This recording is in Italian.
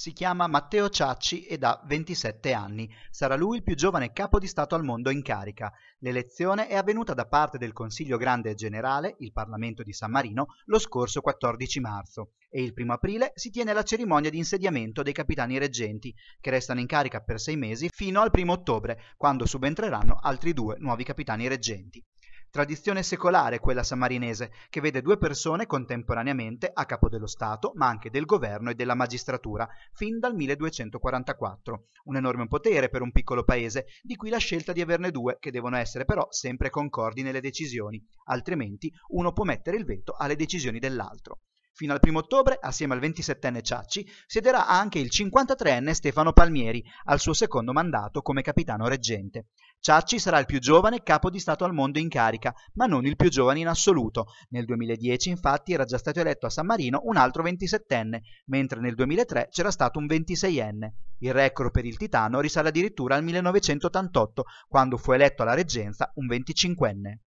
Si chiama Matteo Ciacci ed ha 27 anni. Sarà lui il più giovane capo di Stato al mondo in carica. L'elezione è avvenuta da parte del Consiglio Grande e Generale, il Parlamento di San Marino, lo scorso 14 marzo e il 1 aprile si tiene la cerimonia di insediamento dei capitani reggenti, che restano in carica per sei mesi fino al 1 ottobre, quando subentreranno altri due nuovi capitani reggenti. Tradizione secolare quella samarinese, che vede due persone contemporaneamente a capo dello Stato, ma anche del governo e della magistratura, fin dal 1244. Un enorme potere per un piccolo paese, di cui la scelta di averne due, che devono essere però sempre concordi nelle decisioni, altrimenti uno può mettere il veto alle decisioni dell'altro. Fino al 1 ottobre, assieme al 27enne Ciacci, siederà anche il 53enne Stefano Palmieri al suo secondo mandato come capitano reggente. Ciacci sarà il più giovane capo di Stato al mondo in carica, ma non il più giovane in assoluto. Nel 2010, infatti, era già stato eletto a San Marino un altro 27enne, mentre nel 2003 c'era stato un 26enne. Il record per il Titano risale addirittura al 1988, quando fu eletto alla reggenza un 25enne.